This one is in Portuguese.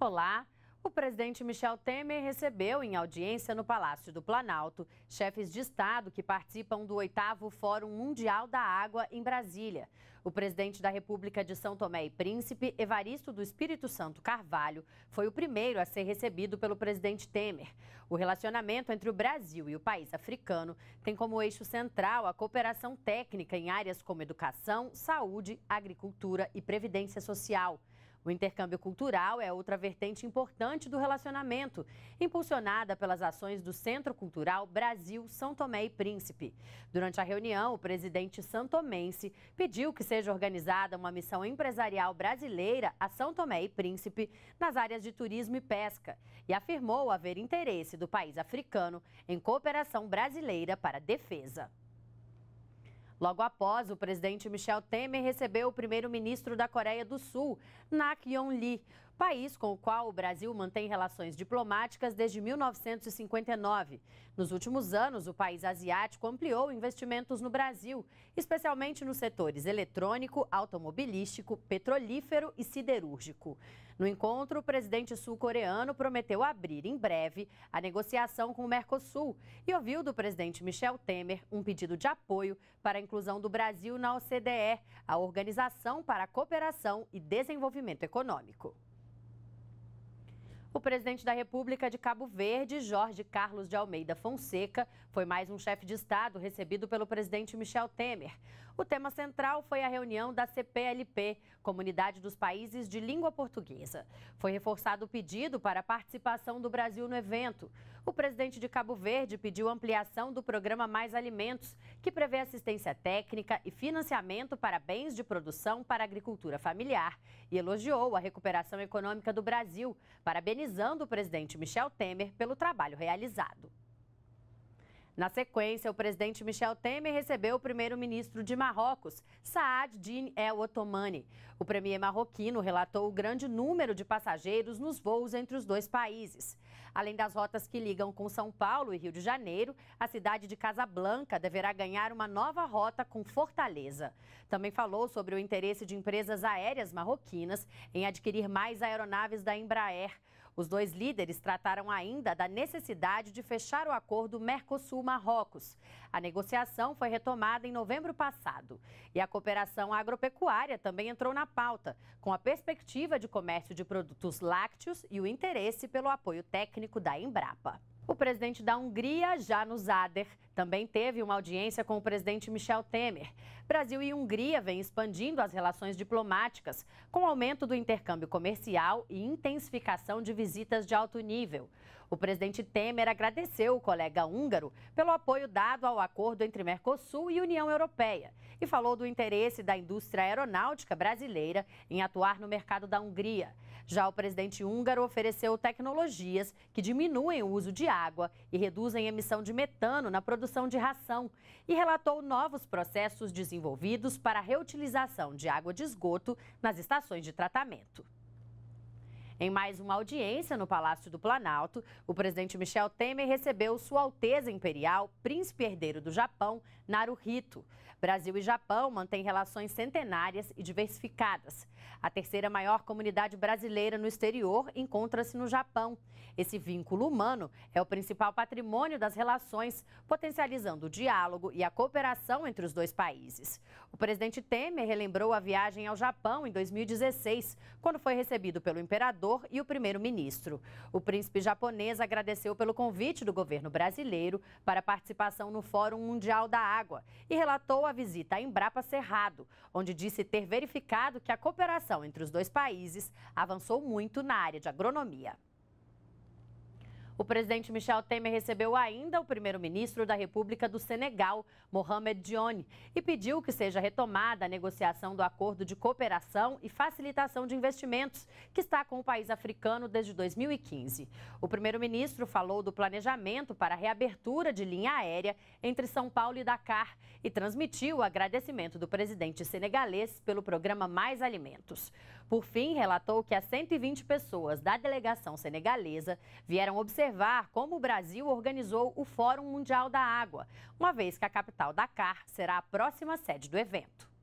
Olá! O presidente Michel Temer recebeu em audiência no Palácio do Planalto chefes de Estado que participam do oitavo Fórum Mundial da Água em Brasília. O presidente da República de São Tomé e Príncipe, Evaristo do Espírito Santo Carvalho, foi o primeiro a ser recebido pelo presidente Temer. O relacionamento entre o Brasil e o país africano tem como eixo central a cooperação técnica em áreas como educação, saúde, agricultura e previdência social. O intercâmbio cultural é outra vertente importante do relacionamento, impulsionada pelas ações do Centro Cultural Brasil São Tomé e Príncipe. Durante a reunião, o presidente santomense pediu que seja organizada uma missão empresarial brasileira a São Tomé e Príncipe nas áreas de turismo e pesca e afirmou haver interesse do país africano em cooperação brasileira para defesa. Logo após, o presidente Michel Temer recebeu o primeiro-ministro da Coreia do Sul, Nak Yong-lee país com o qual o Brasil mantém relações diplomáticas desde 1959. Nos últimos anos, o país asiático ampliou investimentos no Brasil, especialmente nos setores eletrônico, automobilístico, petrolífero e siderúrgico. No encontro, o presidente sul-coreano prometeu abrir em breve a negociação com o Mercosul e ouviu do presidente Michel Temer um pedido de apoio para a inclusão do Brasil na OCDE, a Organização para a Cooperação e Desenvolvimento Econômico. O presidente da República de Cabo Verde, Jorge Carlos de Almeida Fonseca, foi mais um chefe de Estado recebido pelo presidente Michel Temer. O tema central foi a reunião da CPLP, Comunidade dos Países de Língua Portuguesa. Foi reforçado o pedido para a participação do Brasil no evento. O presidente de Cabo Verde pediu ampliação do programa Mais Alimentos, que prevê assistência técnica e financiamento para bens de produção para agricultura familiar, e elogiou a recuperação econômica do Brasil para beneficiar parabenizando o presidente Michel Temer pelo trabalho realizado. Na sequência, o presidente Michel Temer recebeu o primeiro-ministro de Marrocos, Saad Din El Otomani. O premier marroquino relatou o grande número de passageiros nos voos entre os dois países. Além das rotas que ligam com São Paulo e Rio de Janeiro, a cidade de Casablanca deverá ganhar uma nova rota com Fortaleza. Também falou sobre o interesse de empresas aéreas marroquinas em adquirir mais aeronaves da Embraer. Os dois líderes trataram ainda da necessidade de fechar o acordo Mercosul-Marrocos. A negociação foi retomada em novembro passado. E a cooperação agropecuária também entrou na pauta, com a perspectiva de comércio de produtos lácteos e o interesse pelo apoio técnico da Embrapa. O presidente da Hungria, Janus Ader, também teve uma audiência com o presidente Michel Temer. Brasil e Hungria vêm expandindo as relações diplomáticas, com aumento do intercâmbio comercial e intensificação de visitas de alto nível. O presidente Temer agradeceu o colega húngaro pelo apoio dado ao acordo entre Mercosul e União Europeia e falou do interesse da indústria aeronáutica brasileira em atuar no mercado da Hungria. Já o presidente húngaro ofereceu tecnologias que diminuem o uso de água e reduzem a emissão de metano na produção produção de ração e relatou novos processos desenvolvidos para a reutilização de água de esgoto nas estações de tratamento. Em mais uma audiência no Palácio do Planalto, o presidente Michel Temer recebeu Sua Alteza Imperial, príncipe herdeiro do Japão, Naruhito. Brasil e Japão mantêm relações centenárias e diversificadas. A terceira maior comunidade brasileira no exterior encontra-se no Japão. Esse vínculo humano é o principal patrimônio das relações, potencializando o diálogo e a cooperação entre os dois países. O presidente Temer relembrou a viagem ao Japão em 2016, quando foi recebido pelo imperador e o primeiro-ministro. O príncipe japonês agradeceu pelo convite do governo brasileiro para participação no Fórum Mundial da Água e relatou a visita à Embrapa Cerrado, onde disse ter verificado que a cooperação entre os dois países avançou muito na área de agronomia. O presidente Michel Temer recebeu ainda o primeiro-ministro da República do Senegal, Mohamed Dione, e pediu que seja retomada a negociação do acordo de cooperação e facilitação de investimentos que está com o país africano desde 2015. O primeiro-ministro falou do planejamento para a reabertura de linha aérea entre São Paulo e Dakar e transmitiu o agradecimento do presidente senegalês pelo programa Mais Alimentos. Por fim, relatou que as 120 pessoas da delegação senegalesa vieram observar observar como o Brasil organizou o Fórum Mundial da Água, uma vez que a capital Dakar será a próxima sede do evento.